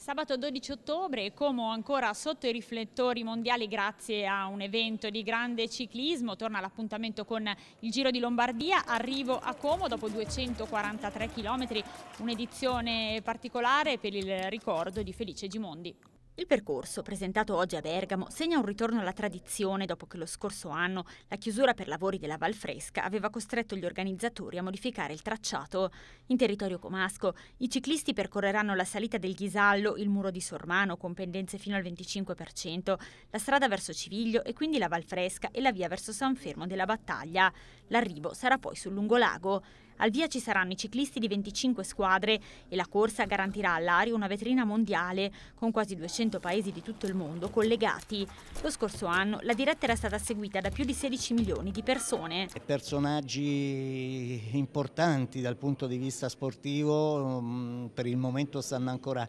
Sabato 12 ottobre, Como ancora sotto i riflettori mondiali grazie a un evento di grande ciclismo, torna l'appuntamento con il Giro di Lombardia, arrivo a Como dopo 243 km, un'edizione particolare per il ricordo di Felice Gimondi. Il percorso, presentato oggi a Bergamo, segna un ritorno alla tradizione dopo che lo scorso anno la chiusura per lavori della Valfresca aveva costretto gli organizzatori a modificare il tracciato. In territorio comasco, i ciclisti percorreranno la salita del Ghisallo, il muro di Sormano con pendenze fino al 25%, la strada verso Civiglio e quindi la Valfresca e la via verso San Fermo della Battaglia. L'arrivo sarà poi sul Lungolago. Al via ci saranno i ciclisti di 25 squadre e la corsa garantirà all'aria una vetrina mondiale con quasi 200 paesi di tutto il mondo collegati. Lo scorso anno la diretta era stata seguita da più di 16 milioni di persone. Personaggi importanti dal punto di vista sportivo mm, per il momento stanno ancora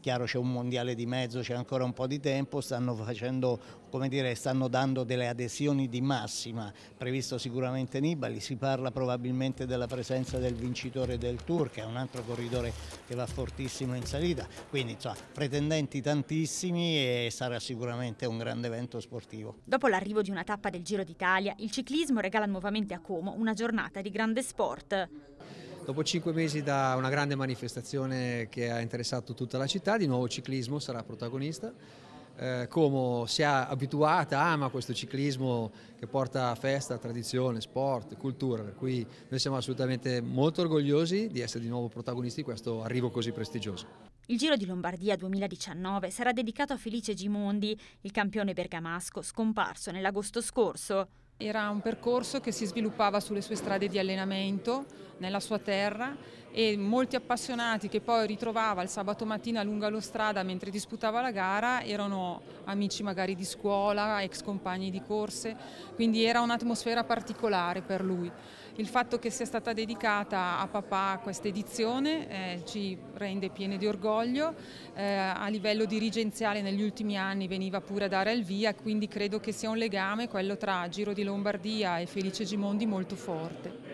chiaro c'è un mondiale di mezzo, c'è ancora un po' di tempo, stanno, facendo, dire, stanno dando delle adesioni di massima, previsto sicuramente Nibali, si parla probabilmente della presenza del vincitore del Tour che è un altro corridore che va fortissimo in salita, quindi insomma, pretendenti tantissimi e sarà sicuramente un grande evento sportivo. Dopo l'arrivo di una tappa del Giro d'Italia, il ciclismo regala nuovamente a Como una giornata di grande sport. Dopo cinque mesi da una grande manifestazione che ha interessato tutta la città, di nuovo ciclismo sarà protagonista. Eh, Como si è abituata, ama questo ciclismo che porta festa, tradizione, sport, cultura, per cui noi siamo assolutamente molto orgogliosi di essere di nuovo protagonisti di questo arrivo così prestigioso. Il Giro di Lombardia 2019 sarà dedicato a Felice Gimondi, il campione bergamasco scomparso nell'agosto scorso. Era un percorso che si sviluppava sulle sue strade di allenamento nella sua terra e molti appassionati che poi ritrovava il sabato mattina lungo lo strada mentre disputava la gara erano amici magari di scuola, ex compagni di corse, quindi era un'atmosfera particolare per lui. Il fatto che sia stata dedicata a papà questa edizione eh, ci rende pieni di orgoglio, eh, a livello dirigenziale negli ultimi anni veniva pure a dare il via, quindi credo che sia un legame quello tra Giro di Lombardia e Felice Gimondi molto forte.